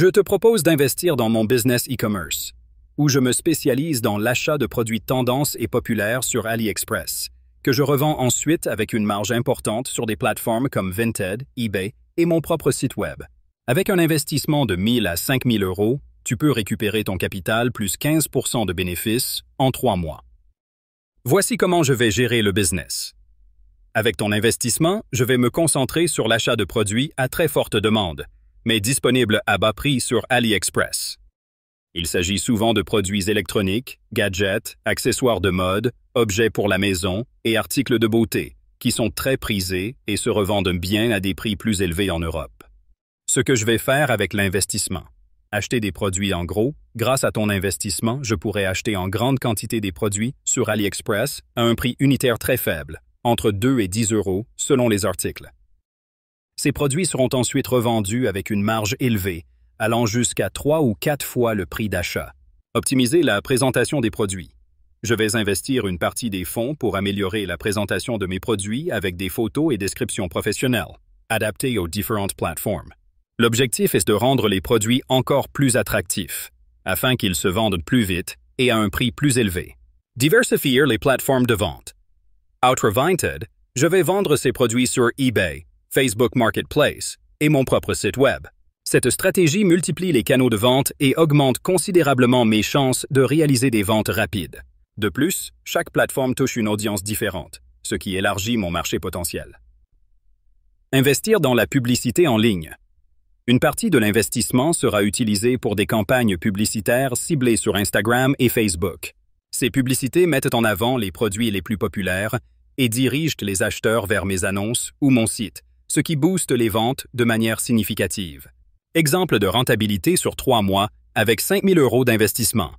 Je te propose d'investir dans mon business e-commerce, où je me spécialise dans l'achat de produits tendance et populaires sur AliExpress, que je revends ensuite avec une marge importante sur des plateformes comme Vinted, eBay et mon propre site web. Avec un investissement de 000 à 000 euros, tu peux récupérer ton capital plus 15 de bénéfices en trois mois. Voici comment je vais gérer le business. Avec ton investissement, je vais me concentrer sur l'achat de produits à très forte demande, mais disponible à bas prix sur AliExpress. Il s'agit souvent de produits électroniques, gadgets, accessoires de mode, objets pour la maison et articles de beauté, qui sont très prisés et se revendent bien à des prix plus élevés en Europe. Ce que je vais faire avec l'investissement. Acheter des produits en gros, grâce à ton investissement, je pourrai acheter en grande quantité des produits sur AliExpress à un prix unitaire très faible, entre 2 et 10 euros selon les articles. Ces produits seront ensuite revendus avec une marge élevée, allant jusqu'à trois ou quatre fois le prix d'achat. Optimiser la présentation des produits. Je vais investir une partie des fonds pour améliorer la présentation de mes produits avec des photos et descriptions professionnelles, adaptées aux différentes plateformes. L'objectif est de rendre les produits encore plus attractifs, afin qu'ils se vendent plus vite et à un prix plus élevé. Diversifier les plateformes de vente. Outre Vinted, je vais vendre ces produits sur eBay, Facebook Marketplace et mon propre site Web. Cette stratégie multiplie les canaux de vente et augmente considérablement mes chances de réaliser des ventes rapides. De plus, chaque plateforme touche une audience différente, ce qui élargit mon marché potentiel. Investir dans la publicité en ligne. Une partie de l'investissement sera utilisée pour des campagnes publicitaires ciblées sur Instagram et Facebook. Ces publicités mettent en avant les produits les plus populaires et dirigent les acheteurs vers mes annonces ou mon site, ce qui booste les ventes de manière significative. Exemple de rentabilité sur trois mois avec 5 000 euros d'investissement.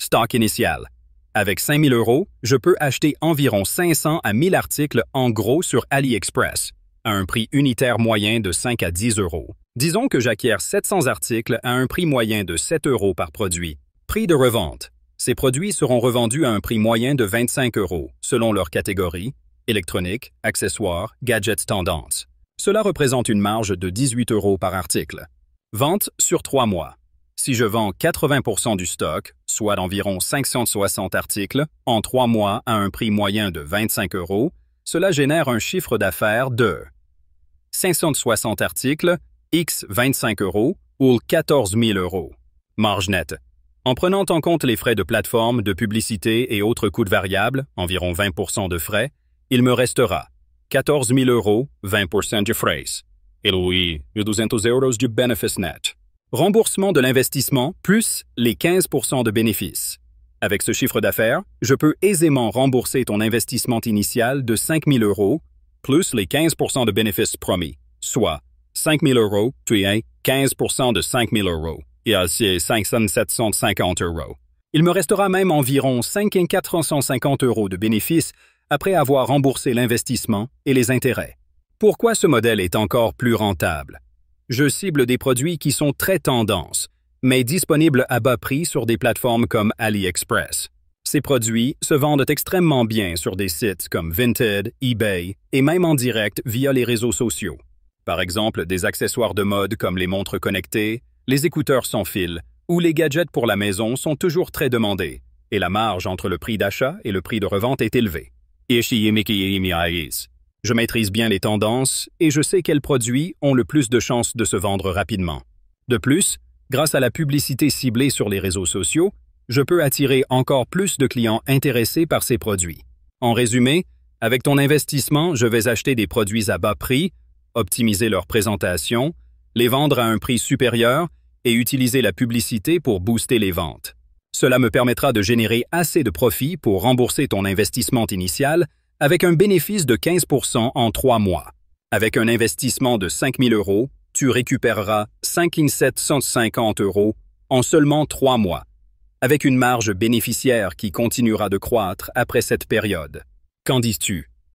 Stock initial. Avec 5 000 euros, je peux acheter environ 500 à 1000 articles en gros sur AliExpress, à un prix unitaire moyen de 5 à 10 euros. Disons que j'acquiers 700 articles à un prix moyen de 7 euros par produit. Prix de revente. Ces produits seront revendus à un prix moyen de 25 euros, selon leur catégorie, électronique, accessoires, gadgets tendance. Cela représente une marge de 18 euros par article. Vente sur trois mois. Si je vends 80 du stock, soit d'environ 560 articles, en trois mois à un prix moyen de 25 euros, cela génère un chiffre d'affaires de 560 articles, x 25 euros ou 14 000 euros. Marge nette. En prenant en compte les frais de plateforme, de publicité et autres coûts variables, environ 20 de frais, il me restera 14 000 euros, 20% du frais. et lui, 200 euros du bénéfice Net. Remboursement de l'investissement plus les 15% de bénéfices. Avec ce chiffre d'affaires, je peux aisément rembourser ton investissement initial de 5 000 euros plus les 15 de bénéfices promis, soit 5 000 euros, tu es 15 de 5 000 euros, et ainsi 5 750 euros. Il me restera même environ 5 450 euros de bénéfices après avoir remboursé l'investissement et les intérêts. Pourquoi ce modèle est encore plus rentable? Je cible des produits qui sont très tendance, mais disponibles à bas prix sur des plateformes comme AliExpress. Ces produits se vendent extrêmement bien sur des sites comme Vinted, eBay et même en direct via les réseaux sociaux. Par exemple, des accessoires de mode comme les montres connectées, les écouteurs sans fil ou les gadgets pour la maison sont toujours très demandés, et la marge entre le prix d'achat et le prix de revente est élevée. Je maîtrise bien les tendances et je sais quels produits ont le plus de chances de se vendre rapidement. De plus, grâce à la publicité ciblée sur les réseaux sociaux, je peux attirer encore plus de clients intéressés par ces produits. En résumé, avec ton investissement, je vais acheter des produits à bas prix, optimiser leur présentation, les vendre à un prix supérieur et utiliser la publicité pour booster les ventes. Cela me permettra de générer assez de profits pour rembourser ton investissement initial avec un bénéfice de 15 en trois mois. Avec un investissement de 5 000 euros, tu récupéreras 5 750 euros en seulement trois mois, avec une marge bénéficiaire qui continuera de croître après cette période. Qu'en dis-tu?